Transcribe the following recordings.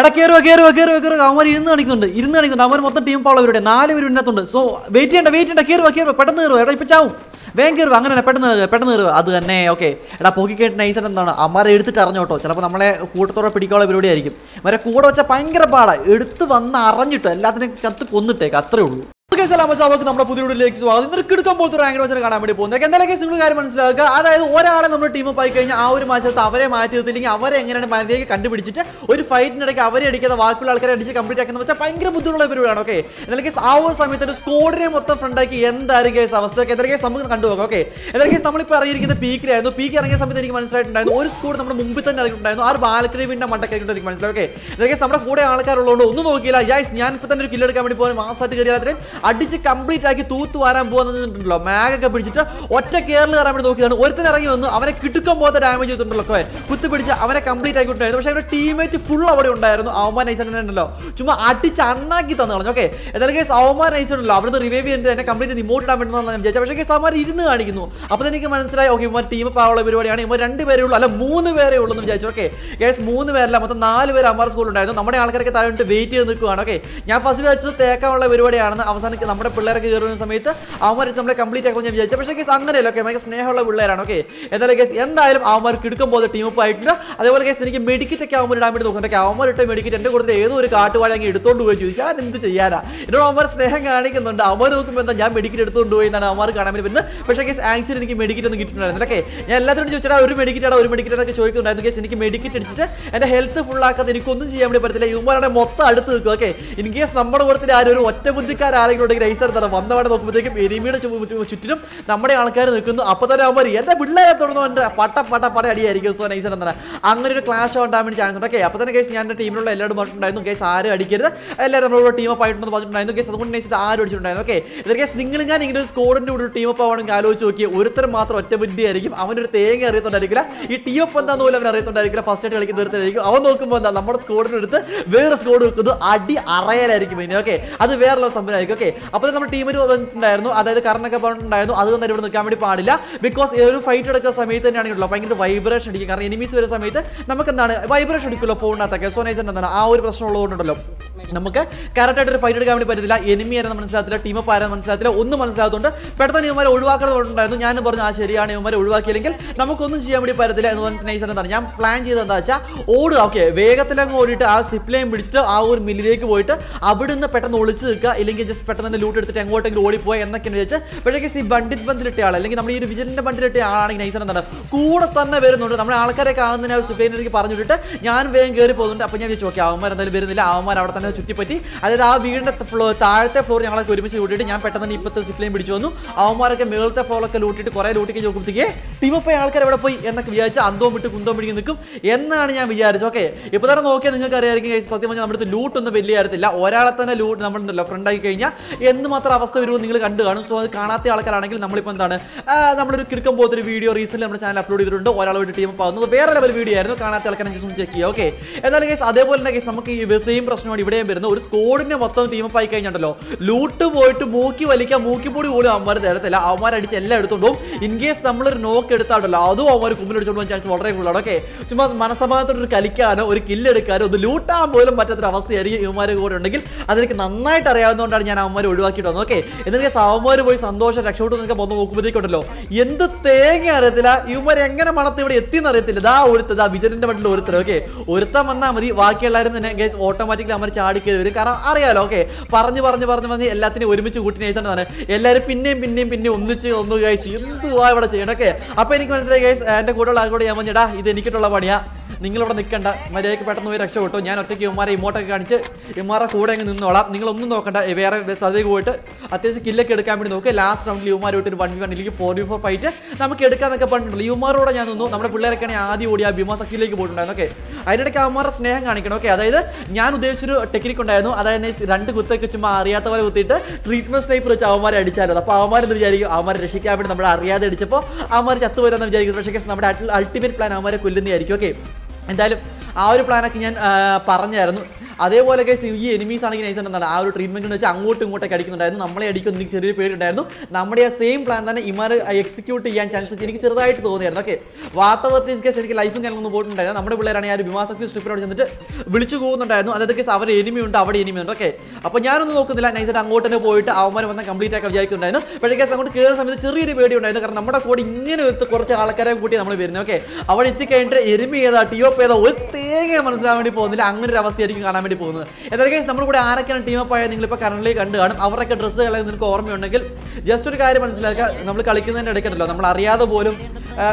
എടാ കയറുക കയറുക കയറുക കയറുക അവന്മാർ ഇരുന്ന് കാണിക്കുന്നുണ്ട് ഇരുന്ന് കാണിക്കുന്നുണ്ട് അവന്മാർ മൊത്തം ടീം പോളോ അവരുടെ നാല് പേര് ഇതിനകത്തുണ്ട് സോ വെയിറ്റ് ചെയ്യണ്ട വെയിറ്റ് ചെയ്യണ്ട കയറുക കയറുക പെട്ടെന്ന് കയറുക എടാ ഇപ്പം ചാവും വേഗം കയറുക അങ്ങനെ പെട്ടെന്ന് കയറുക പെട്ടെന്ന് കയറുക അത് തന്നെ ഓക്കെ എടാ കേട്ട് നൈസൺ എന്താണ് അമ്മാരെ എടുത്തിട്ട് അറിഞ്ഞോട്ടോ ചിലപ്പോൾ നമ്മളെ കൂട്ടത്തോടെ പിടിക്കാനുള്ള പരിപാടിയായിരിക്കും ആയിരിക്കും കൂടെ വെച്ചാൽ ഭയങ്കര പാടാണ് എടുത്ത് വന്ന് അറിഞ്ഞിട്ടോ എല്ലാത്തിനും ചത്ത് കൊന്നിട്ടേക്ക് അത്രേ ഉള്ളൂ നമുക്ക് നമ്മുടെ പുതിയ വീഡിയോയിലേക്ക് സ്വാഗതം ഇന്നൊക്കെ എടുക്കാൻ പോലത്തെ റാങ്ക് മാച്ചിനെ കാണാൻ വേണ്ടി പോകുന്നത് എന്തായാലും കേസ് നിങ്ങൾ കാര്യം മനസ്സിലാക്കുക അതായത് ഒരാളെ നമ്മൾ ടീം പോയി കഴിഞ്ഞാൽ ആ ഒരു മാച്ചത്ത് അവരെ മാറ്റിയതില്ലെങ്കിൽ അവരെ എങ്ങനെയാണ് മനസ്സിലേക്ക് കണ്ടുപിടിച്ചിട്ട് ഒരു ഫൈറ്റിനിടയ്ക്ക് അവരെ അടിക്കാതെ ബാക്കിയുള്ള ആൾക്കാരെ അടിച്ച് കംപ്ലീറ്റ് ആക്കുന്ന വെച്ചാൽ ഭയങ്കര ബുദ്ധിമുട്ടുള്ള പരിപാടിയാണ് ഓക്കെ എന്നാലും കേസ് ആ ഒരു സമയത്ത് ഒരു സ്കോഡിനെ മൊത്തം ഫ്രണ്ടാക്കി എന്തായിരിക്കും കേസ് അവസ്ഥ ഒക്കെ എന്തായാലും കേസ് നമുക്ക് കണ്ടു നോക്കാം ഓക്കെ എന്തായാലും കേസ് നമ്മളിപ്പോൾ അറിയിരിക്കുന്നത് പീക്കിലായിരുന്നു പീക്ക് ഇറങ്ങിയ സമയത്ത് എനിക്ക് മനസ്സിലായിട്ടുണ്ടായിരുന്നു ഒരു സ്കോഡ് നമ്മുടെ മുമ്പിൽ തന്നെ ഇറങ്ങിയിട്ടുണ്ടായിരുന്നു ആ ഒരു ബാൽക്കറിവിൻ്റെ മണ്ടക്കായിട്ട് എനിക്ക് മനസ്സിലായി ഓക്കെ എന്തായാലും നമ്മുടെ കൂടെ ആൾക്കാരുള്ളതുകൊണ്ട് ഒന്നും നോക്കിയില്ല യാസ് ഞാൻ ഇപ്പോൾ തന്നെ ഒരു കില്ലെടുക്കാൻ വേണ്ടി പോകാൻ മാസമായിട്ട് കയറിയാൽ അടിച്ച് കംപ്ലീറ്റ് ആക്കി വാരാൻ പോകുന്നുണ്ടല്ലോ മാഗൊക്കെ പിടിച്ചിട്ട് ഒറ്റ കേരള കയറാൻ വേണ്ടി നോക്കിയതാണ് ഒരുത്തൻ ഇറങ്ങി വന്നു അവനെ കിട്ടുക്കാൻ പോകാത്ത ഡാമേജ് ചെയ്തിട്ടുണ്ടല്ലോ ഒക്കെ കുത്തു പിടിച്ച് അവനെ കംപ്ലീറ്റ് ആക്കിയിട്ടുണ്ടായിരുന്നു പക്ഷേ അവരുടെ ടീമേറ്റ് ഫുൾ അവിടെ ഉണ്ടായിരുന്നു അവമാൻ ഉണ്ടല്ലോ ചുമ്മാ അടിച്ച് അണ്ണാക്കി തന്നു കളഞ്ഞു ഓക്കെ എന്തായാലും കേസ് അവമാൻ ഉണ്ടല്ലോ അവിടുന്ന് റിവൈവ് ചെയ്തിട്ട് എന്നെ കംപ്ലീറ്റ് ഇമോട്ട് ഇടാൻ വേണ്ടി ഞാൻ വിചാരിച്ചു പക്ഷേ കേസ് അവന്മാർ ഇരുന്ന് കാണിക്കുന്നു അപ്പോൾ എനിക്ക് മനസ്സിലായി ഓക്കെ ഇവന്മാർ ടീം പാവുള്ള പരിപാടിയാണ് ഇവർ രണ്ട് പേരേ ഉള്ളൂ അല്ല മൂന്ന് പേരേ ഉള്ളൂ എന്ന് വിചാരിച്ചു ഓക്കെ കേസ് മൂന്ന് പേരല്ല മൊത്തം നാല് പേര് അമ്മാർ ഉണ്ടായിരുന്നു നമ്മുടെ ആൾക്കാരൊക്കെ താഴെ വെയിറ്റ് ചെയ്ത് നിൽക്കുകയാണ് ഓക്കെ ഞാൻ ഫസ്റ്റ് വിചാരിച്ചത് തേക്കാനുള്ള പരിപാടിയാണെന്ന് അവസാനം നിൽക്കുക നമ്മുടെ പിള്ളേരൊക്കെ കയറുന്ന സമയത്ത് അവന്മാർ നമ്മളെ കംപ്ലീറ്റ് ആക്കുമെന്ന് ഞാൻ വിചാരിച്ചു പക്ഷേ കേസ് അങ്ങനെയല്ല ഓക്കെ ഭയങ്കര സ്നേഹമുള്ള പിള്ളേരാണ് ഓക്കെ എന്തായാലും കേസ് എന്തായാലും അവന്മാർക്ക് പോലെ ടീം അപ്പ് ആയിട്ടുണ്ട് അതേപോലെ കേസ് എനിക്ക് മെഡിക്കറ്റ് ഒക്കെ അവന്മാർ ഇടാൻ വേണ്ടി നോക്കുന്നുണ്ട് അവന്മാർ ഇട്ട മെഡിക്കറ്റ് എൻ്റെ കൂടുതൽ ഏതോ ഒരു കാട്ടുവാഴ അങ്ങ് എടുത്തോണ്ട് പോയി ചോദിക്കും ഞാൻ എന്ത് ചെയ്യാനാ എന്നോട് അവന്മാർ സ്നേഹം കാണിക്കുന്നുണ്ട് അവർ നോക്കുമ്പോൾ എന്താ ഞാൻ മെഡിക്കറ്റ് എടുത്തുകൊണ്ട് പോയി എന്നാണ് അവന്മാർ കാണാൻ പറ്റുന്നത് പക്ഷേ കേസ് ആക്ച്വലി എനിക്ക് മെഡിക്കറ്റ് ഒന്നും കിട്ടിയിട്ടുണ്ടായിരുന്നു ഓക്കെ ഞാൻ എല്ലാത്തിനും ചോദിച്ചാൽ ഒരു മെഡിക്കറ്റാണ് ഒരു ഒക്കെ ചോദിക്കുന്നുണ്ടായിരുന്നു കേസ് എനിക്ക് മെഡിക്കറ്റ് അടിച്ചിട്ട് എൻ്റെ ഹെൽത്ത് ഫുൾ ആക്കാതെ എനിക്കൊന്നും ചെയ്യാൻ വേണ്ടി പറ്റത്തില്ല ഇവന്മാരുടെ മൊത്തം അടുത്ത് നിൽക്കും ഓക്കെ ഇൻ കേസ് നമ്മുടെ കൂട്ടത്തിൽ ആരും ഒരു ഒറ്റ ബുദ്ധിക്കാരെങ്കിലും ഇങ്ങോട്ടേക്ക് റൈസർ തറ വന്നവിടെ നോക്കുമ്പോഴത്തേക്കും എരിമിയുടെ ചുറ്റിനും നമ്മുടെ ആൾക്കാർ നിൽക്കുന്നു അപ്പോൾ തന്നെ അവർ എന്റെ പിള്ളേരെ തുടർന്ന് പട്ട പട്ട പട അടിയായിരിക്കും സോ നൈസർ തന്നെ അങ്ങനെ ഒരു ക്ലാഷ് ഉണ്ടാകാൻ വേണ്ടി ചാൻസ് ഉണ്ട് അപ്പൊ അപ്പോൾ തന്നെ കേസ് ഞാൻ എൻ്റെ ടീമിലുള്ള എല്ലാവരും പറഞ്ഞിട്ടുണ്ടായിരുന്നു കേസ് ആരും അടിക്കരുത് എല്ലാവരും നമ്മളോട് ടീം അപ്പ് ആയിട്ടുണ്ടെന്ന് പറഞ്ഞിട്ടുണ്ടായിരുന്നു കേസ് അതുകൊണ്ട് നൈസിട്ട് ആരും അടിച്ചിട്ടുണ്ടായിരുന്നു ഓക്കെ ഇതിൽ കേസ് നിങ്ങൾ ഞാൻ ഇങ്ങനെ ഒരു സ്കോഡിൻ്റെ കൂടെ ടീം അപ്പ് ആവണമെങ്കിൽ ആലോചിച്ച് നോക്കി ഒരുത്തരം മാത്രം ഒറ്റ ബുദ്ധിയായിരിക്കും അവനൊരു തേങ്ങ അറിയത്തുണ്ടായിരിക്കില്ല ഈ ടീം അപ്പ് എന്താണെന്ന് പോലും അവൻ അറിയത്തുണ്ടായിരിക്കില്ല ഫസ്റ്റ് ആയിട്ട് കളിക്കുന്ന ഒരുത്തരായിരിക്കും അവൻ നോക്കുമ്പോൾ എന്താ നമ്മുടെ സ്കോഡിനെടുത്ത് വേറെ സ്കോഡ് വെക്കുന്നത് അടി അറയലായിരിക്കും ഇനി ഓക്കെ അത് വേറെ സംഭവമായിരിക്കും ഓക്കെ അപ്പോൾ നമ്മുടെ ടീമിൽ ഉണ്ടായിരുന്നു അതായത് കറണ്ടൊക്കെ ഉണ്ടായിരുന്നു അത് തന്നെ ഇവിടെ നിൽക്കാൻ വേണ്ടി പാടില്ല ബിക്കോസ് ഒരു ഫൈറ്റ് എടുക്കുന്ന സമയത്ത് തന്നെയാണ് ഉള്ളത് ഭയങ്കര വൈബ്രേഷൻ അടിക്കും കാരണം എനിമീസ് വരുന്ന സമയത്ത് നമുക്ക് എന്താണ് വൈബ്രേഷൻ അടിക്കുമല്ലോ ഫോണിനകത്തൊക്കെ സോനൈസ് എന്താണ് ആ ഒരു പ്രശ്നം ഉള്ളതുകൊണ്ടുണ്ടല്ലോ നമുക്ക് കറക്റ്റായിട്ട് ഒരു ഫൈറ്റ് എടുക്കാൻ വേണ്ടി പറ്റത്തില്ല എനിമി ആരെന്ന് മനസ്സിലാത്തില്ല ടീം അപ്പ് ആരെന്ന് മനസ്സിലാകത്തില്ല ഒന്നും മനസ്സിലാകത്തുകൊണ്ട് പെട്ടെന്ന് ഇവന്മാരെ ഒഴിവാക്കണമെന്നുണ്ടായിരുന്നു ഞാൻ പറഞ്ഞു ആ ശരിയാണ് ഇവന്മാരെ ഒഴിവാക്കിയില്ലെങ്കിൽ നമുക്കൊന്നും ചെയ്യാൻ വേണ്ടി പറ്റത്തില്ല എന്ന് പറഞ്ഞിട്ട് നൈസ് എന്താണ് ഞാൻ പ്ലാൻ ചെയ്തത് എന്താ വെച്ചാൽ ഓടുക ഓക്കെ വേഗത്തിലങ്ങ് ഓടിയിട്ട് ആ സിപ്ലൈൻ പിടിച്ചിട്ട് ആ ഒരു മില്ലിലേക്ക് പോയിട്ട് അവിടുന്ന് പെട്ടെന്ന് ഒളിച്ച് നിൽക്കുക ഇല്ലെങ്കിൽ ജസ്റ്റ് പെട്ടെന്ന് പെട്ടെന്ന് തന്നെ ലൂട്ട് എടുത്തിട്ട് എങ്ങോട്ടെങ്കിലും ഓടിപ്പോയി എന്നൊക്കെയാണ് വിചാരിച്ച് പക്ഷേ ഈ ബണ്ടിത് ബണ്ടിലിട്ട ആൾ അല്ലെങ്കിൽ നമ്മൾ ഈ ഒരു വിജിലിന്റെ ബണ്ടിലിട്ട ആളാണെങ്കിൽ നൈസാണ് എന്താണ് കൂടെ തന്നെ വരുന്നുണ്ട് നമ്മുടെ ആൾക്കാരൊക്കെ ആകുന്നതിന് സുബൈൻ എനിക്ക് പറഞ്ഞു വിട്ടിട്ട് ഞാൻ വേഗം കയറി പോകുന്നുണ്ട് അപ്പോൾ ഞാൻ വിചാരിച്ചു ഓക്കെ അവന്മാർ എന്തായാലും വരുന്നില്ല അവന്മാർ അവിടെ തന്നെ ചുറ്റിപ്പറ്റി അതായത് ആ വീടിന്റെ ഫ്ലോ താഴത്തെ ഫ്ലോർ ഞങ്ങളൊക്കെ ഒരുമിച്ച് കൂട്ടിയിട്ട് ഞാൻ പെട്ടെന്ന് ഇപ്പോഴത്തെ സിപ്ലൈൻ പിടിച്ചു വന്നു അവന്മാരൊക്കെ മേളത്തെ ഫ്ലോറൊക്കെ ലൂട്ടിയിട്ട് കുറേ ലൂട്ടിക്ക് നോക്കുമ്പോഴത്തേക്ക് ടീമപ്പായ ആൾക്കാർ എവിടെ പോയി എന്നൊക്കെ വിചാരിച്ച് അന്തവും വിട്ട് കുന്തവും പിടിക്കും നിൽക്കും എന്നാണ് ഞാൻ വിചാരിച്ചത് ഓക്കെ ഇപ്പോൾ തന്നെ നോക്കിയാൽ നിങ്ങൾക്ക് അറിയായിരിക്കും സത്യം പറഞ്ഞാൽ നമ്മുടെ ലൂട്ട് ഒന്നും വലിയ കാര്യത്തില്ല ഒരാളെ തന്നെ ലൂട്ട് നമ്മളുണ്ടല്ലോ ഫ്രണ്ട് ആയി കഴിഞ്ഞാൽ എന്ത് മാത്രം അവസ്ഥ വരുമോ നിങ്ങൾ കണ്ടു കാണും സോ അത് കാണാത്ത ആൾക്കാരാണെങ്കിൽ നമ്മളിപ്പോൾ എന്താണ് നമ്മളൊരു കിടക്കം ഒരു വീഡിയോ റീസെന്റ് നമ്മുടെ ചാനൽ അപ്ലോഡ് ചെയ്തിട്ടുണ്ട് ഒരാൾ വേണ്ടി ടീം ആവുന്നത് വേറെ ലെവൽ വീഡിയോ ആയിരുന്നു കാണാത്ത ആൾക്കാരെ ജസ്റ്റ് ചെക്ക് ചെയ്യുക ഓക്കെ എന്നാലും കേസ് അതേപോലെ തന്നെ കേസ് നമുക്ക് ഈ സെയിം പ്രശ്നമാണ് ഇവിടെയും വരുന്നത് ഒരു സ്കോഡിന്റെ മൊത്തം ടീമപ്പ് ആയി കഴിഞ്ഞിട്ടുണ്ടല്ലോ ലൂട്ട് പോയിട്ട് മൂക്കി വലിക്കാൻ മൂക്കിപ്പൊടി പോലും അവന്മാർ തരത്തില്ല അവന്മാരടിച്ച് എല്ലാം എടുത്തോണ്ടും ഇൻ കേസ് നമ്മളൊരു നോക്ക് എടുത്താണ്ടല്ലോ അതും അവന്മാർ കുമ്പിലടിച്ചോണ്ട് പോകാൻ ചാൻസ് വളരെ കൂടുതലാണ് ഓക്കെ ചുമ്മാ മനസമാധാനത്തോട് ഒരു കളിക്കാനോ ഒരു കില്ലെടുക്കാനോ ഒന്ന് ലൂട്ടാൻ പോലും പറ്റാത്തൊരു അവസ്ഥയായിരിക്കും ഇവന്മാരെ കൂടെ ഉണ്ടെങ്കിൽ അതെനിക്ക് നന്നായിട്ട് അറിയാവുന്നതുകൊണ്ടാണ് ഞാൻ അവന്മാരെ ഒഴിവാക്കിയിട്ട് വന്നത് ഓക്കെ എന്നിട്ട് സാവന്മാർ പോയി സന്തോഷം രക്ഷപ്പെട്ടു നിനക്ക് വന്ന് നോക്കുമ്പോഴത്തേക്കുണ്ടല്ലോ എന്ത് തേങ്ങ അറിയത്തില്ല ഇവന്മാർ എങ്ങനെ മണത്ത് ഇവിടെ എത്തിയെന്ന് അറിയത്തില്ല ദാ ഒരുത്തത് ആ വിജയന്റെ മണ്ണിൽ ഒരുത്തർ ഓക്കെ ഒരുത്തൻ വന്നാൽ മതി ബാക്കിയെല്ലാവരും തന്നെ ഗൈസ് ഓട്ടോമാറ്റിക്കലി അവർ ചാടിക്കേ വരും കാരണം അറിയാലോ ഓക്കെ പറഞ്ഞു പറഞ്ഞു പറഞ്ഞു പറഞ്ഞ് എല്ലാത്തിനും ഒരുമിച്ച് കൂട്ടിനേറ്റാണ് എല്ലാവരും പിന്നെയും പിന്നെയും പിന്നെയും ഒന്നിച്ച് ഒന്ന് ഗൈസ് എന്തുവാ ഇവിടെ ചെയ്യണം ഓക്കെ അപ്പോൾ എനിക്ക് മനസ്സിലായി ഗൈസ് എൻ്റെ കൂടെയുള്ള ആൾക്കൂടെ ഞാൻ പറഞ്ഞിടാ ഇത് എനിക്കിട്ടുള്ള പണിയാ നിങ്ങളിവിടെ നിൽക്കണ്ട മര്യാദയ്ക്ക് പെട്ടെന്ന് പോയി കിട്ടും ഞാൻ ഒറ്റയ്ക്ക് ഇമാരെ ഇമോട്ടൊക്കെ കാണിച്ച് ഇമാറെ കൂടെ അങ്ങ് നിന്നോളാം നിങ്ങളൊന്നും നോക്കണ്ട വേറെ സ്ഥലത്തേക്ക് പോയിട്ട് അത്യാവശ്യം കില്ലൊക്കെ എടുക്കാൻ വേണ്ടി നോക്കുക ലാസ്റ്റ് റൗണ്ടിൽ ഇവമാരുമായിട്ട് ഒരു വൺ വി വൺ അല്ലെങ്കിൽ ഫോർ വി ഫോർ ഫൈറ്റ് നമുക്ക് എടുക്കാന്നൊക്കെ പറഞ്ഞിട്ടുണ്ട് ഇവമാരോടെ ഞാൻ നിന്നു നമ്മുടെ പിള്ളേരൊക്കെയാണ് ആദ്യം ഓടി ആ സഖിയിലേക്ക് പോയിട്ടുണ്ടായിരുന്നു ഓക്കെ അതിനിടയ്ക്ക് അവന്മാരുടെ സ്നേഹം കാണിക്കണം ഓക്കെ അതായത് ഞാൻ ഉദ്ദേശിച്ചൊരു ടെക്നിക്ക് ഉണ്ടായിരുന്നു അതായത് രണ്ട് കുത്തൊക്കെ ചുമ്മാ അറിയാത്ത പോലെ കുത്തിയിട്ട് ട്രീറ്റ്മെന്റ് സ്നൈപ്പർ വെച്ച് അവന്മാരെ അടിച്ചാലോ അപ്പോൾ അവന്മാരെന്ന് വിചാരിക്കും അവന്മാരെ രക്ഷിക്കാൻ വേണ്ടി നമ്മൾ അറിയാതെ അടിച്ചപ്പോൾ അവന്മാർ ചത്തുപോയെന്ന് വിചാരിക്കുന്നത് പക്ഷേ നമ്മുടെ അൾട്ടിമേറ്റ് പ്ലാൻ അവന്മാരെ കൊല്ലുന്നതായിരിക്കും ഓക്കെ എന്തായാലും ആ ഒരു പ്ലാനൊക്കെ ഞാൻ പറഞ്ഞായിരുന്നു അതേപോലെ കേസ് ഈ എനിമീസ് ആണെങ്കിൽ നൈസ് ഉണ്ടെന്നാണ് ആ ഒരു ട്രീറ്റ്മെന്റ് വെച്ച് അങ്ങോട്ടും ഇങ്ങോട്ടൊക്കെ അടിക്കുന്നുണ്ടായിരുന്നു നമ്മളെ അടിക്കും എനിക്ക് ചെറിയ പേടിയുണ്ടായിരുന്നു നമ്മുടെ ആ സെയിം പ്ലാൻ തന്നെ ഇമാർ എക്സിക്യൂട്ട് ചെയ്യാൻ ചാൻസ് എനിക്ക് ചെറുതായിട്ട് തോന്നിയായിരുന്നു ഓക്കെ വാർത്ത വെർട്ടീസ് കേസ് എനിക്ക് ലൈഫും കാര്യങ്ങളൊന്നും പോയിട്ടുണ്ടായിരുന്നു നമ്മുടെ പിള്ളേരാണ് ആ ഒരു വിമാസക്തി സ്ട്രിപ്പിനോട് ചെന്നിട്ട് വിളിച്ചു പോകുന്നുണ്ടായിരുന്നു അതായത് കേസ് അവർ എനിമി ഉണ്ട് അവിടെ എനിമി ഉണ്ട് ഓക്കെ അപ്പോൾ ഞാനൊന്നും നോക്കുന്നില്ല നൈസായിട്ട് അങ്ങോട്ട് തന്നെ പോയിട്ട് അവന്മാർ വന്ന കംപ്ലീറ്റ് ആക്കി വിചാരിക്കുന്നുണ്ടായിരുന്നു പക്ഷേ കേസ് അങ്ങോട്ട് കയറുന്ന സമയത്ത് ചെറിയൊരു പേടി ഉണ്ടായിരുന്നു കാരണം നമ്മുടെ കൂടെ ഇങ്ങനെ ഒരു കുറച്ച് ആൾക്കാരെ കൂട്ടി നമ്മൾ വരുന്നത് ഓക്കെ അവിടെ എത്തിക്കഴിഞ്ഞിട്ട് എരുമി ഏതാ ടിയോപ്പ് ഏതാ ഒരു തേങ്ങ മനസ്സിലാൻ വേണ്ടി പോകുന്നില്ല അങ്ങനെ ഒരു അവസ്ഥയായിരിക്കും കാണാൻ വേണ്ടി പോകുന്നത് എന്തായാലും കേസ് നമ്മുടെ കൂടെ ആരൊക്കെയാണ് ടീം അപ്പായ നിങ്ങളിപ്പോൾ കറണ്ട്ലി കണ്ടു കാണും അവരൊക്കെ ഡ്രസ്സ് കളയാൻ നിങ്ങൾക്ക് ഓർമ്മയുണ്ടെങ്കിൽ ജസ്റ്റ് ഒരു കാര്യം മനസ്സിലാക്കുക നമ്മൾ കളിക്കുന്നതിൻ്റെ ഇടയ്ക്കുണ്ടല്ലോ നമ്മൾ അറിയാതെ പോലും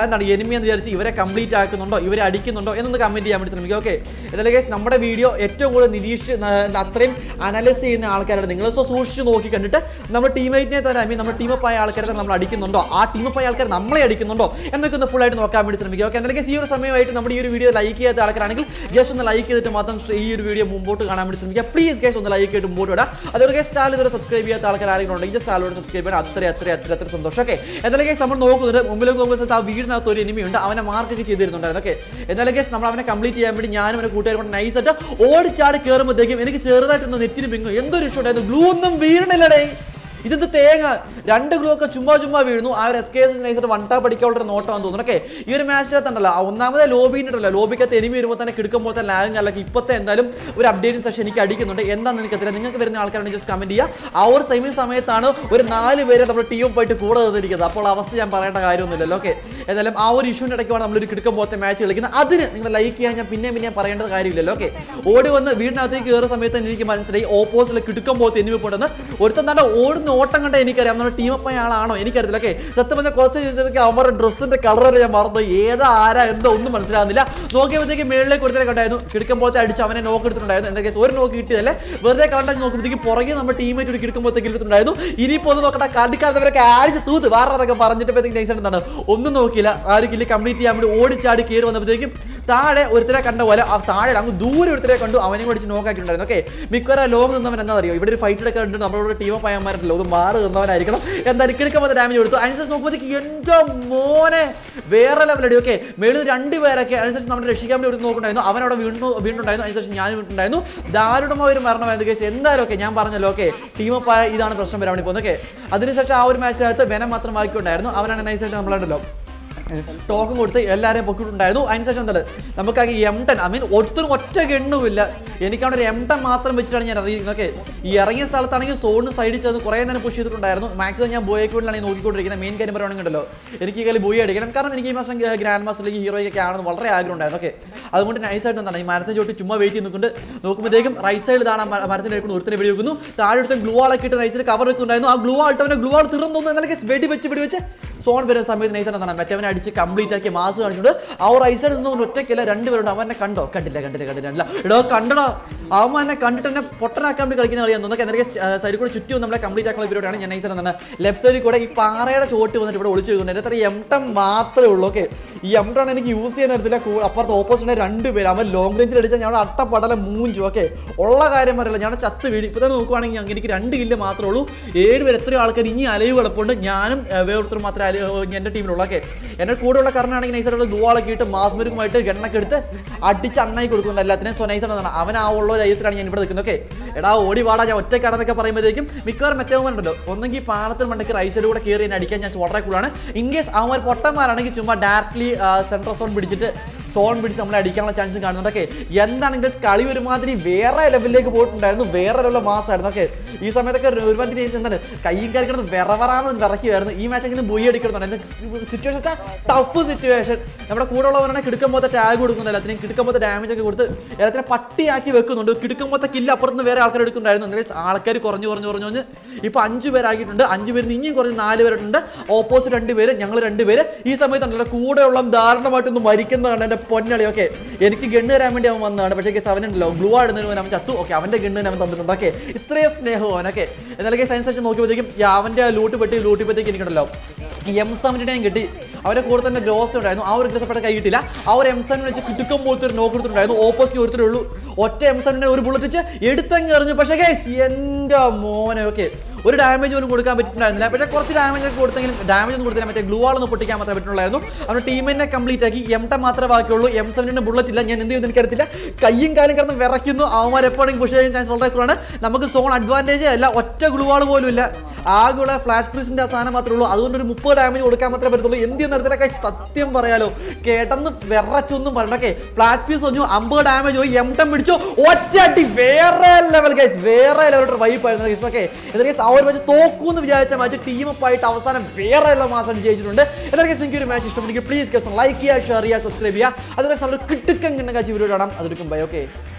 എന്താണ് എനിമി എന്ന് വിചാരിച്ച് ഇവരെ കംപ്ലീറ്റ് ആക്കുന്നുണ്ടോ ഇവരെ അടിക്കുന്നുണ്ടോ എന്നൊന്ന് കമൻറ്റ് ചെയ്യാൻ വേണ്ടി ശ്രമിക്കുക ഓക്കെ എന്തായാലും ഗേസ് നമ്മുടെ വീഡിയോ ഏറ്റവും കൂടുതൽ നിരീക്ഷിച്ച് അത്രയും അനലൈസ് ചെയ്യുന്ന ആൾക്കാരുടെ നിങ്ങൾ സോ സൂക്ഷിച്ച് നോക്കി കണ്ടിട്ട് നമ്മുടെ ടീമേറ്റിനെ തന്നെ ഐ മീൻ നമ്മുടെ ആയ ആൾക്കാരെ നമ്മൾ അടിക്കുന്നുണ്ടോ ആ ടീമപ്പായ ആൾക്കാർ നമ്മളെ അടിക്കുന്നുണ്ടോ എന്നൊക്കെ ഒന്ന് ഫുൾ ആയിട്ട് നോക്കാൻ വേണ്ടി ശ്രമിക്കുക ഓക്കെ എന്തായാലും ഗൈസ് ഈ ഒരു സമയമായിട്ട് നമ്മുടെ ഈ ഒരു വീഡിയോ ലൈക്ക് ചെയ്യാത്ത ആൾക്കാരാണെങ്കിൽ ജസ്റ്റ് ഒന്ന് ലൈക്ക് ചെയ്തിട്ട് മാത്രം ഈ ഒരു വീഡിയോ മുമ്പോട്ട് കാണാൻ വേണ്ടി ശ്രമിക്കുക പ്ലീസ് ഗേസ് ഒന്ന് ലൈക്ക് ചെയ്തിട്ട് മുമ്പോട്ട് വിടാം അതുപോലെ ഗേസ് ചാനൽ ഇതുവരെ സബ്സ്ക്രൈബ് ചെയ്യാത്ത ആൾക്കാരെങ്കിലും ഉണ്ടെങ്കിൽ ചാനലോട് സബ്സ്ക്രൈബ് ചെയ്യാൻ അത്ര അത്ര അത്ര അത്ര സന്തോഷം ഓക്കെ എന്തായാലും നമ്മൾ നോക്കുന്നുണ്ട് മുമ്പിലേക്ക് നോക്കുന്ന വീടിനകത്ത് ഒരു എനിമിയുണ്ട് അവനെ മാർക്കൊക്കെ ചെയ്തിരുന്നുണ്ടായിരുന്നു ഓക്കെ എന്നാലും ഗസ് നമ്മൾ അവനെ കംപ്ലീറ്റ് ചെയ്യാൻ വേണ്ടി ഞാനും അവനെ കൂട്ടുകാരും നൈസായിട്ട് ഓടിച്ചാടി കയറുമ്പോഴത്തേക്കും എനിക്ക് ചെറുതായിട്ടൊന്ന് നെറ്റിന് പിങ്ങും എന്തൊരു ഉണ്ടായിരുന്നു ഗ്ലൂ ഒന്നും വീഴണില്ലടേ ഇതിന്റെ തേങ്ങ രണ്ട് ഗ്ലൂ ഒക്കെ ചുമ്മാ ചുമ്മാ വീഴുന്നു ആ ഒരു എസ് കെ എസ് നൈസിട്ട് വൺ ടാപ്പ് അടിക്കാനുള്ള ഒരു നോട്ടമാണെന്ന് തോന്നുന്നു ഓക്കെ ഈ ഒരു മാച്ചിനകത്തുണ്ടല്ലോ ഒന്നാമത് ലോബിയിട്ടല്ലോ ലോബിക്കകത്ത് എനിമി വരുമ്പോൾ തന്നെ കിടക്കുമ്പോൾ തന്നെ ലാഗിങ് അല്ലെങ്കിൽ ഇപ്പോഴത്തെ എന്തായാലും ഒരു അപ്ഡേറ്റിംഗ് സെഷൻ എനിക്ക് അടിക്കുന്നുണ്ട് എന്താണെന്ന് എനിക്കറിയാം നിങ്ങൾക്ക് വരുന്ന ആൾക്കാരാണ് ജസ്റ്റ് കമൻറ്റ് ചെയ്യുക ആ ഒരു സെയിം സമയത്താണ് ഒരു നാല് പേര് നമ്മുടെ ടീം പോയിട്ട് കൂടെ നിർത്തിയിരിക്കുന്നത് അപ്പോൾ അവസ്ഥ ഞാൻ പറയേണ്ട കാര്യമൊന്നുമില്ലല്ലോ ഓക്കെ എന്തായാലും ആ ഒരു ഇഷ്യൂവിൻ്റെ ഇടയ്ക്കാണ് നമ്മളൊരു കിടക്കം പോലത്തെ മാച്ച് കളിക്കുന്നത് അതിന് നിങ്ങൾ ലൈക്ക് ചെയ്യാൻ ഞാൻ പിന്നെ പിന്നെ പറയേണ്ട കാര്യമില്ലല്ലോ ഓക്കെ ഓടി വന്ന് വീടിനകത്തേക്ക് കയറുന്ന സമയത്ത് എനിക്ക് മനസ്സിലായി ഓപ്പോസിറ്റിൽ കിടക്കുമ്പോൾ എനിമി കൊണ്ടെന്ന് ഒരുത്തം തന്നെ ഓടുന്നു നോട്ടം ഓട്ടം എനിക്കറിയാം നമ്മുടെ ടീമപ്പ ആളാണോ എനിക്കറിയില്ല ഓക്കെ സത്യം പറഞ്ഞാൽ കുറച്ച് ചോദിച്ചപ്പോൾ അവരുടെ ഡ്രസ്സിന്റെ കളർ വരെ ഞാൻ മറന്നു ഏതാ ആരാ എന്തോ ഒന്നും മനസ്സിലാകുന്നില്ല നോക്കിയപ്പോഴത്തേക്ക് മേളിലേക്ക് ഒരുത്തനെ കണ്ടായിരുന്നു കിടക്കം അടിച്ച് അവനെ നോക്ക് എടുത്തിട്ടുണ്ടായിരുന്നു എന്താ കേസ് ഒരു നോക്ക് കിട്ടിയതല്ലേ വെറുതെ കണ്ടാൽ നോക്കുമ്പോഴത്തേക്ക് പുറകെ നമ്മുടെ ടീമേറ്റ് ഒരു കിടക്കുമ്പോഴത്തേക്ക് എടുത്തിട്ടുണ്ടായിരുന്നു ഇനിയിപ്പോൾ ഒന്ന് നോക്കട്ടെ കണ്ടിക്കാത്തവരൊക്കെ അടിച്ച് തൂത്ത് വേറെ അതൊക്കെ പറഞ്ഞിട്ട് എന്താണ് ഒന്നും നോക്കിയില്ല ആരും കില്ല് കംപ്ലീറ്റ് ചെയ്യാൻ വേണ്ടി ഓടിച്ചാടി കയറി വന്നപ്പോഴത്തേക്കും താഴെ ഒരുത്തരെ കണ്ട പോലെ ആ താഴെ അങ്ങ് ദൂരെ ഒരുത്തരെ കണ്ടു അവനെയും കൂടി നോക്കാക്കിയിട്ടുണ്ടായിരുന്നു ഓക്കെ മിക്കവാറും ലോങ് നിന്നവൻ എന്താ അറിയോ ഇവിടെ ഒരു ഫൈറ്റിലൊക്കെ ഉണ്ട് നമ്മളോട് ടീമോ മാറില്ല ഒന്ന് മാറി നിന്നവനായിരിക്കണം എന്തായാലും കിടക്കാൻ ഡാമേജ് കൊടുത്തു അനുസരിച്ച് നോക്കുമ്പോഴത്തേക്ക് എൻ്റെ മോനെ വേറെ ലെവലടി ഓക്കെ മേളിൽ രണ്ട് പേരൊക്കെ അനുസരിച്ച് നമ്മുടെ രക്ഷിക്കാൻ വേണ്ടി ഒരു നോക്കുന്നുണ്ടായിരുന്നു അവനവിടെ വീണു വീണ്ടുണ്ടായിരുന്നു അനുസരിച്ച് ഞാൻ വീണ്ടുണ്ടായിരുന്നു ദാരുടമ ഒരു മരണമായിരുന്നു കേസ് എന്തായാലും ഓക്കെ ഞാൻ പറഞ്ഞല്ലോ ഓക്കെ ആയ ഇതാണ് പ്രശ്നം വരാൻ വേണ്ടി പോകുന്നത് ഓക്കെ അതിനുശേഷം ആ ഒരു മാച്ചിനകത്ത് വെനം മാത്രം വായിക്കൊണ്ടായിരുന്നു അവനാണ് നൈസായിട്ട് നമ്മളുണ്ടല്ലോ ടോക്കും കൊടുത്ത് എല്ലാവരെയും പൊക്കിയിട്ടുണ്ടായിരുന്നു അതിനുശേഷം എന്താണ് നമുക്കാകെ എം ടെൻ ഐ മീൻ ഒത്തിരി ഒറ്റ ഗണ്ണുമില്ല എനിക്കവിടെ ഒരു എം ടെൻ മാത്രം വെച്ചിട്ടാണ് ഞാൻ ഇറങ്ങിയത് ഓക്കെ ഈ ഇറങ്ങിയ സ്ഥലത്താണെങ്കിൽ സോണിന് സൈഡിൽ ചെന്ന് കുറേ നേരം പുഷ് ചെയ്തിട്ടുണ്ടായിരുന്നു മാക്സിമം ഞാൻ ബോയക്കൂടിലാണ് ഈ നോക്കിക്കൊണ്ടിരിക്കുന്നത് മെയിൻ കാര്യം പറയുകയാണെങ്കിലോ എനിക്ക് ഈ കളി ബോയി അടിക്കണം കാരണം എനിക്ക് ഈ മാസം ഗ്രാൻഡ് മാസ്റ്റർ മാസ്റ്ററിലേക്ക് ഹീറോയൊക്കെ ആണെന്ന് വളരെ ആഗ്രഹം ഉണ്ടായിരുന്നു ഓക്കെ അതുകൊണ്ട് നൈസായിട്ട് എന്താണ് ഈ മരത്തിന് ചോട്ടി ചുമ്മാ വെയിറ്റ് ചെയ്ത് നിൽക്കുന്നുണ്ട് നോക്കുമ്പോഴത്തേക്കും റൈറ്റ് സൈഡിൽ ഇതാണ് മരത്തിന് എടുക്കുന്ന ഒരുത്തിനെ വെടി വെക്കുന്നു താഴെ ഗ്ലൂ ആളൊക്കെ ഇട്ട് റൈറ്റ് കവർ വെക്കുന്നുണ്ടായിരുന്നു ആ ഗ്ലൂ ആൾട്ടവനെ ഗ്ലൂ ആൾ തീർന്നു എന്നാൽ വെടി വെച്ച് വെടി വെച്ച് സോൺ വരുന്ന സമയത്ത് നൈസാണ് എന്താണ് മറ്റവനെ അടിച്ച് കംപ്ലീറ്റ് ആക്കി മാസ് കാണിച്ചിട്ട് അവർ ഐസൈഡിൽ നിന്ന് ഒറ്റയ്ക്കല്ല രണ്ടുപേരുണ്ട് അവനെ കണ്ടോ കണ്ടില്ല കണ്ടില്ല കണ്ടില്ല എടോ കണ്ടടാ അവൻ എന്നെ കണ്ടിട്ട് എന്നെ പൊട്ടനാക്കാൻ വേണ്ടി കളിക്കുന്ന കളിയാന്ന് നമുക്ക് എന്തൊക്കെ സൈഡിൽ കൂടെ ചുറ്റി നമ്മളെ കംപ്ലീറ്റ് ആക്കുന്ന പരിപാടിയാണ് ഞാൻ നൈസാണ് എന്താണ് ലെഫ്റ്റ് സൈഡിൽ കൂടെ ഈ പാറയുടെ ചോട്ട് വന്നിട്ട് ഇവിടെ ഒളിച്ചു വെക്കുന്നത് എത്ര എം ടം മാത്രമേ ഉള്ളൂ ഓക്കെ ഈ എനിക്ക് യൂസ് ചെയ്യാൻ എടുത്തില്ല അപ്പുറത്ത് ഓപ്പോസിറ്റ് രണ്ട് പേര് അവൻ ലോങ് റേഞ്ചിൽ അടിച്ചാൽ ഞങ്ങളുടെ അട്ടപ്പടല മൂഞ്ചു ഓക്കെ ഉള്ള കാര്യം പറയില്ല ഞാൻ ചത്ത് വീട് ഇപ്പോൾ തന്നെ നോക്കുവാണെങ്കിൽ എനിക്ക് രണ്ട് കില്ല് മാത്രമേ ഉള്ളൂ ഏഴ് പേര് എത്രയോ ആൾക്കാർ ഇനി അലയു കിടപ്പുണ്ട് ഞാനും വേറൊരുത്തർ മാത്രമേ അലവ് എൻ്റെ ടീമിലുള്ളൂ ഓക്കെ എൻ്റെ കൂടെയുള്ള കറണാണെങ്കിൽ നൈസായിട്ടുള്ള ദുവാളൊക്കെ ഇട്ട് മാസ്മരുമായിട്ട് എണ്ണൊക്കെ എടുത്ത് അടിച്ച് അണ്ണായി കൊടുക്കുന്നുണ്ട് എല്ലാത്തിനും സോ നൈസാണ് അവൻ ആ ഉള്ള ഒരു അയ്യത്തിലാണ് ഞാൻ ഇവിടെ നിൽക്കുന്നത് ഓക്കെ എടാ ഓടി വാടാ ഞാൻ ഒറ്റക്കാടെന്നൊക്കെ പറയുമ്പോഴത്തേക്കും മിക്കവാറും ഉണ്ടല്ലോ ഒന്നെങ്കിൽ പാലത്തിൽ മണ്ടയ്ക്ക് റൈസൈഡ് കൂടെ കയറി അടിക്കാൻ ഞാൻ വളരെ കൂടാണ് ഇൻ കേസ് അവന്മാർ പൊട്ടന്മാരാണെങ്കിൽ ചുമ്മാ ഡയറക്ട്ലി സെൻട്രൽ സോൺ പിടിച്ചിട്ട് സോൺ പിടിച്ച് നമ്മളെ അടിക്കാനുള്ള ചാൻസും കാണുന്നുണ്ട് ഓക്കെ എന്താണെങ്കിലും കളി ഒരുമാതിരി വേറെ ലെവലിലേക്ക് പോയിട്ടുണ്ടായിരുന്നു വേറെ ലെവലുള്ള മാസമായിരുന്നു ഓക്കെ ഈ സമയത്തൊക്കെ ഒരുമാതിരി എന്താണ് കൈയും കാര്യങ്ങളും വിറവറാന്ന് വിറക്കുമായിരുന്നു ഈ മാച്ച് എങ്കിലും ബുയി എടുക്കണമെന്നുണ്ടായിരുന്നു സിറ്റുവേഷൻ ടഫ് സിറ്റുവേഷൻ നമ്മുടെ കൂടെ ഉള്ളവരാണെങ്കിൽ കിടക്കുമ്പോൾ ടാഗ് കൊടുക്കുന്നുണ്ട് എല്ലാത്തിനും കിടക്കുമ്പോൾ ഡാമേജ് ഒക്കെ കൊടുത്ത് എല്ലാത്തിനെ പട്ടിയാക്കി വെക്കുന്നുണ്ട് കിടക്കുമ്പോൾ കില്ല് അപ്പുറത്ത് വേറെ ആൾക്കാർ എടുക്കുന്നുണ്ടായിരുന്നു എന്നാലും ആൾക്കാർ കുറഞ്ഞു കുറഞ്ഞു കുറഞ്ഞു കുറഞ്ഞ് ഇപ്പോൾ അഞ്ച് പേരാക്കിയിട്ടുണ്ട് അഞ്ച് പേര് ഇനിയും കുറഞ്ഞ് നാല് പേരുണ്ട് ഓപ്പോസിറ്റ് രണ്ട് പേര് ഞങ്ങൾ രണ്ട് പേര് ഈ സമയത്ത് നമ്മുടെ കൂടെയുള്ള ധാരണമായിട്ടൊന്നും മരിക്കുന്നതാണ് എൻ്റെ പൊന്നളി ഓക്കെ എനിക്ക് ഗണ്ണ് തരാൻ വേണ്ടി അവൻ വന്നതാണ് പക്ഷേ കേസ് അവനുണ്ടല്ലോ ബ്ലൂ ആടുന്നതിന് അവൻ ചത്തു ഓക്കെ അവൻ്റെ ഗണ്ണ് അവൻ തന്നിട്ടുണ്ട് ഓക്കെ ഇത്രയും സ്നേഹവും അവനൊക്കെ എന്നാലും സയൻസ് വെച്ച് നോക്കിയപ്പോഴത്തേക്കും അവൻ്റെ ലൂട്ട് പെട്ടി ലൂട്ടിപ്പോഴത്തേക്ക് എനിക്കുണ്ടല്ലോ എം സെവൻ്റെ കിട്ടി അവരെ കൂടെ തന്നെ ഗ്ലോസ് ഉണ്ടായിരുന്നു ആ ഒരു ഗ്രസപ്പെട്ട കൈ കിട്ടില്ല ആ ഒരു എം സെവൻ വെച്ച് കിട്ടുക്കം പോലത്തെ ഒരു നോക്ക് എടുത്തിട്ടുണ്ടായിരുന്നു ഓപ്പോസിറ്റ് ഒരുത്തരുള്ളൂ ഒറ്റ എം സെവൻ്റെ ഒരു ബുള്ളറ്റ് വെച്ച് എടുത്തങ്ങ് എറിഞ്ഞു പക്ഷേ കേസ് എൻ്റെ മോനെ ഓക്കെ ഒരു ഡാമേജ് പോലും കൊടുക്കാൻ പറ്റിയിട്ടുണ്ടായിരുന്നില്ല പക്ഷേ കുറച്ച് ഡാമേജ് ഒക്കെ കൊടുത്തെങ്കിലും ഡാമേജ് ഒന്നും കൊടുത്തില്ല മറ്റേ ഗ്ലൂ ആളൊന്നും പൊട്ടിക്കാൻ മാത്രമേ പറ്റുള്ളായിരുന്നു അവരുടെ ടീമിനെ കംപ്ലീറ്റ് ആക്കി എം ടെ മാത്രമേ ബാക്കിയുള്ളൂ എം സെവനിന് ബുള്ളറ്റ് ഇല്ല ഞാൻ എന്ത് ചെയ്യുന്നു എനിക്കറിയത്തില്ല കയ്യും കാലും കിടന്ന് വിറയ്ക്കുന്നു അവന്മാർ എപ്പോഴും പുഷ് ചെയ്യാൻ ചാൻസ് വളരെ കുറവാണ് നമുക്ക് സോൺ അഡ്വാൻറ്റേജ് അല്ല ഒറ്റ ഗ്ലൂ ആൾ പോലും ഇല്ല ആകെയുള്ള ഫ്ലാഷ് ഫ്രീസിൻ്റെ അവസാനം മാത്രമേ ഉള്ളൂ അതുകൊണ്ട് ഒരു മുപ്പത് ഡാമേജ് കൊടുക്കാൻ മാത്രമേ പറ്റുള്ളൂ എന്ത് ചെയ്യുന്നിടത്തിലൊക്കെ സത്യം പറയാലോ കേട്ടെന്ന് വിറച്ചൊന്നും ഓക്കെ ഫ്ലാറ്റ് ഫീസ് പറഞ്ഞു അമ്പത് ഡാമേജ് പോയി എം ടം പിടിച്ചു ഒറ്റ അടി വേറെ ലെവൽ ഗൈസ് വേറെ ലെവൽ ആയിരുന്നു ഗൈസ് ഓക്കെ എന്താ അവർ മാച്ച് തോക്കൂന്ന് വിചാരിച്ച മാച്ച് ടീമപ്പായിട്ട് അവസാനം വേറെ ഉള്ള മാസം ജയിച്ചിട്ടുണ്ട് എല്ലാവർക്കും നിങ്ങൾക്ക് ഒരു മാച്ച് ഇഷ്ടപ്പെട്ടെങ്കിൽ പ്ലീസ് കേസ് ലൈക്ക് ചെയ്യുക ഷെയർ ചെയ്യുക സബ്സ്ക്രൈബ് ചെയ്യുക അതുപോലെ നല്ലൊരു കിട്ടുക്കം കിട്ടുന്ന കാഴ്ച വീഡിയോ കാണാം അതൊരുക്കും ബൈ ഓക്കെ